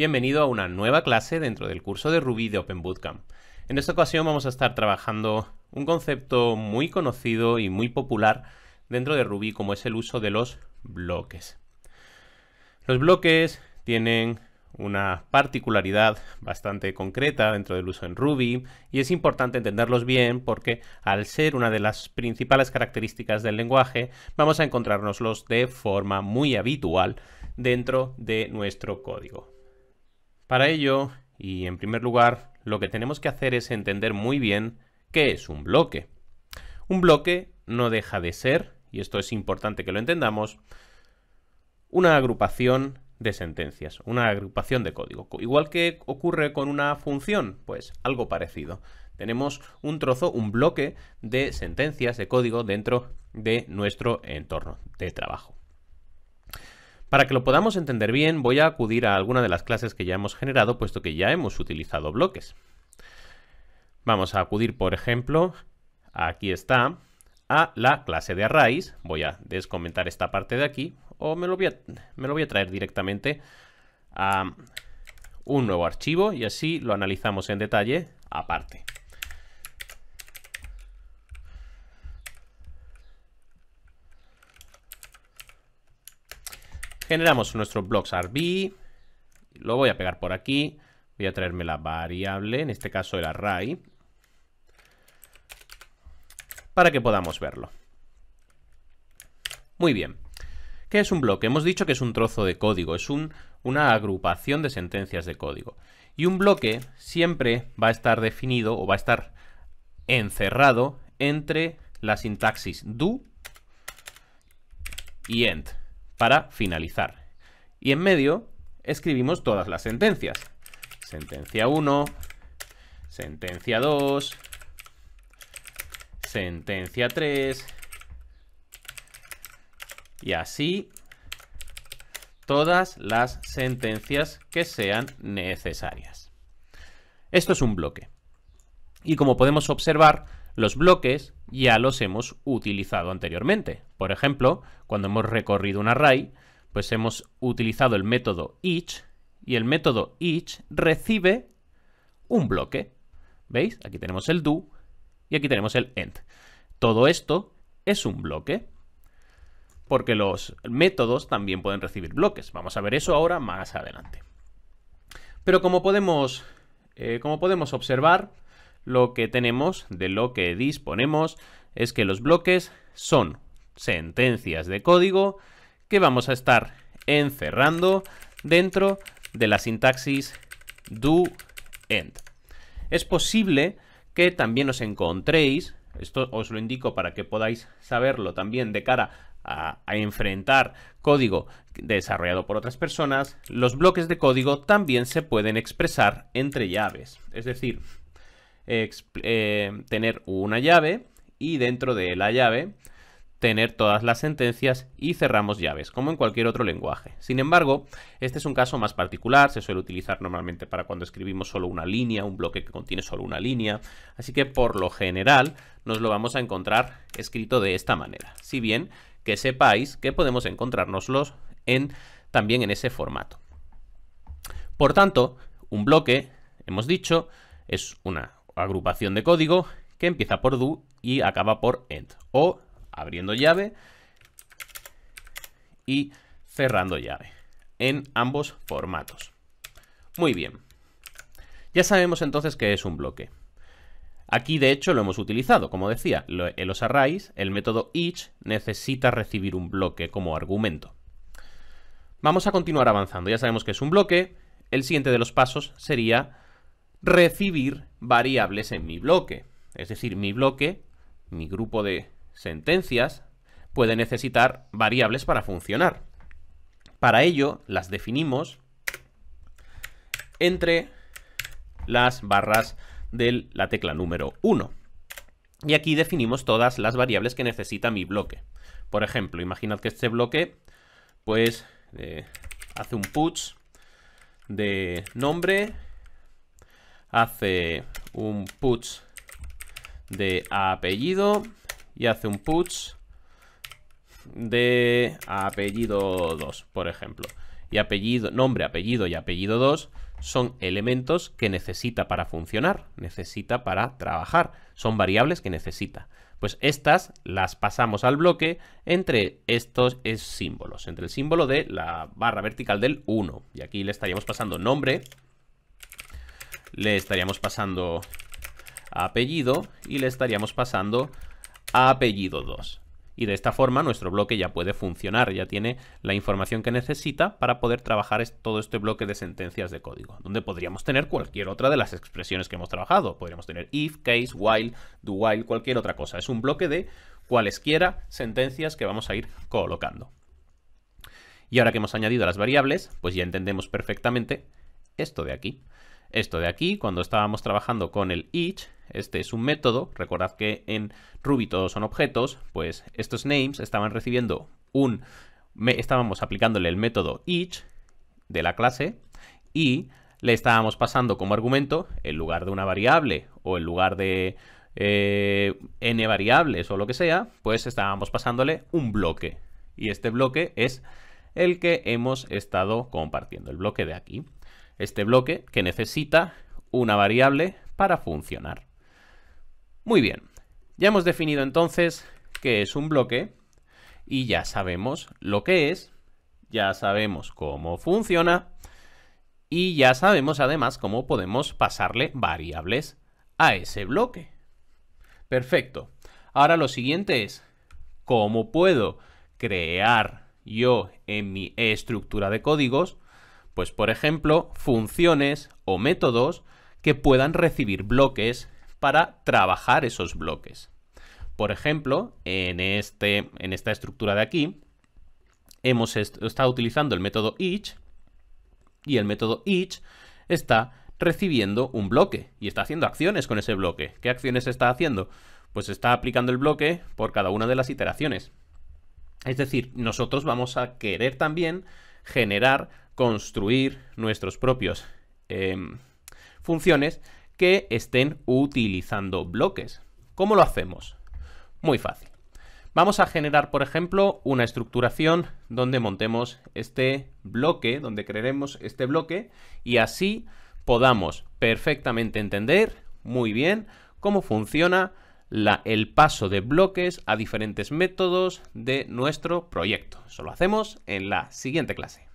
Bienvenido a una nueva clase dentro del curso de Ruby de Open Bootcamp. En esta ocasión vamos a estar trabajando un concepto muy conocido y muy popular dentro de Ruby como es el uso de los bloques. Los bloques tienen una particularidad bastante concreta dentro del uso en Ruby y es importante entenderlos bien porque al ser una de las principales características del lenguaje vamos a encontrarnoslos de forma muy habitual dentro de nuestro código. Para ello, y en primer lugar, lo que tenemos que hacer es entender muy bien qué es un bloque. Un bloque no deja de ser, y esto es importante que lo entendamos, una agrupación de sentencias, una agrupación de código. Igual que ocurre con una función, pues algo parecido. Tenemos un trozo, un bloque de sentencias de código dentro de nuestro entorno de trabajo. Para que lo podamos entender bien, voy a acudir a alguna de las clases que ya hemos generado, puesto que ya hemos utilizado bloques. Vamos a acudir, por ejemplo, aquí está, a la clase de arrays. Voy a descomentar esta parte de aquí, o me lo voy a, me lo voy a traer directamente a un nuevo archivo y así lo analizamos en detalle aparte. Generamos nuestro blocks RB. Lo voy a pegar por aquí. Voy a traerme la variable, en este caso el array. Para que podamos verlo. Muy bien. ¿Qué es un bloque? Hemos dicho que es un trozo de código, es una agrupación de sentencias de código. Y un bloque siempre va a estar definido o va a estar encerrado entre la sintaxis do y end para finalizar. Y en medio escribimos todas las sentencias. Sentencia 1, sentencia 2, sentencia 3 y así todas las sentencias que sean necesarias. Esto es un bloque. Y como podemos observar, los bloques ya los hemos utilizado anteriormente. Por ejemplo, cuando hemos recorrido un array, pues hemos utilizado el método each y el método each recibe un bloque. ¿Veis? Aquí tenemos el do y aquí tenemos el end. Todo esto es un bloque porque los métodos también pueden recibir bloques. Vamos a ver eso ahora más adelante. Pero como podemos, eh, como podemos observar, lo que tenemos, de lo que disponemos, es que los bloques son sentencias de código que vamos a estar encerrando dentro de la sintaxis do end. Es posible que también os encontréis, esto os lo indico para que podáis saberlo también de cara a, a enfrentar código desarrollado por otras personas, los bloques de código también se pueden expresar entre llaves. Es decir, eh, tener una llave y dentro de la llave tener todas las sentencias y cerramos llaves, como en cualquier otro lenguaje. Sin embargo, este es un caso más particular, se suele utilizar normalmente para cuando escribimos solo una línea, un bloque que contiene solo una línea, así que por lo general nos lo vamos a encontrar escrito de esta manera. Si bien que sepáis que podemos encontrárnoslos en, también en ese formato. Por tanto, un bloque, hemos dicho, es una, agrupación de código que empieza por do y acaba por end. O abriendo llave y cerrando llave en ambos formatos. Muy bien. Ya sabemos entonces que es un bloque. Aquí de hecho lo hemos utilizado, como decía, en los arrays el método each necesita recibir un bloque como argumento. Vamos a continuar avanzando, ya sabemos que es un bloque, el siguiente de los pasos sería recibir variables en mi bloque. Es decir, mi bloque, mi grupo de sentencias, puede necesitar variables para funcionar. Para ello, las definimos entre las barras de la tecla número 1. Y aquí definimos todas las variables que necesita mi bloque. Por ejemplo, imaginad que este bloque, pues, eh, hace un put de nombre hace un put de apellido y hace un puts de apellido 2, por ejemplo. Y apellido, nombre, apellido y apellido 2 son elementos que necesita para funcionar, necesita para trabajar, son variables que necesita. Pues estas las pasamos al bloque entre estos es símbolos, entre el símbolo de la barra vertical del 1. Y aquí le estaríamos pasando nombre, le estaríamos pasando apellido y le estaríamos pasando apellido 2. Y de esta forma nuestro bloque ya puede funcionar, ya tiene la información que necesita para poder trabajar todo este bloque de sentencias de código, donde podríamos tener cualquier otra de las expresiones que hemos trabajado. Podríamos tener if, case, while, do while, cualquier otra cosa. Es un bloque de cualesquiera sentencias que vamos a ir colocando. Y ahora que hemos añadido las variables, pues ya entendemos perfectamente esto de aquí esto de aquí, cuando estábamos trabajando con el each, este es un método, recordad que en Ruby todos son objetos, pues estos names estaban recibiendo un, estábamos aplicándole el método each de la clase y le estábamos pasando como argumento, en lugar de una variable o en lugar de eh, n variables o lo que sea, pues estábamos pasándole un bloque. Y este bloque es el que hemos estado compartiendo, el bloque de aquí este bloque que necesita una variable para funcionar. Muy bien, ya hemos definido entonces qué es un bloque y ya sabemos lo que es, ya sabemos cómo funciona y ya sabemos además cómo podemos pasarle variables a ese bloque. Perfecto. Ahora lo siguiente es, ¿cómo puedo crear yo en mi estructura de códigos pues por ejemplo, funciones o métodos que puedan recibir bloques para trabajar esos bloques. Por ejemplo, en, este, en esta estructura de aquí, hemos estado utilizando el método each y el método each está recibiendo un bloque y está haciendo acciones con ese bloque. ¿Qué acciones está haciendo? Pues está aplicando el bloque por cada una de las iteraciones. Es decir, nosotros vamos a querer también generar construir nuestros propios em, funciones que estén utilizando bloques. ¿Cómo lo hacemos? Muy fácil. Vamos a generar, por ejemplo, una estructuración donde montemos este bloque, donde crearemos este bloque y así podamos perfectamente entender muy bien cómo funciona el paso de bloques a diferentes métodos de nuestro proyecto. Eso lo hacemos en la siguiente clase.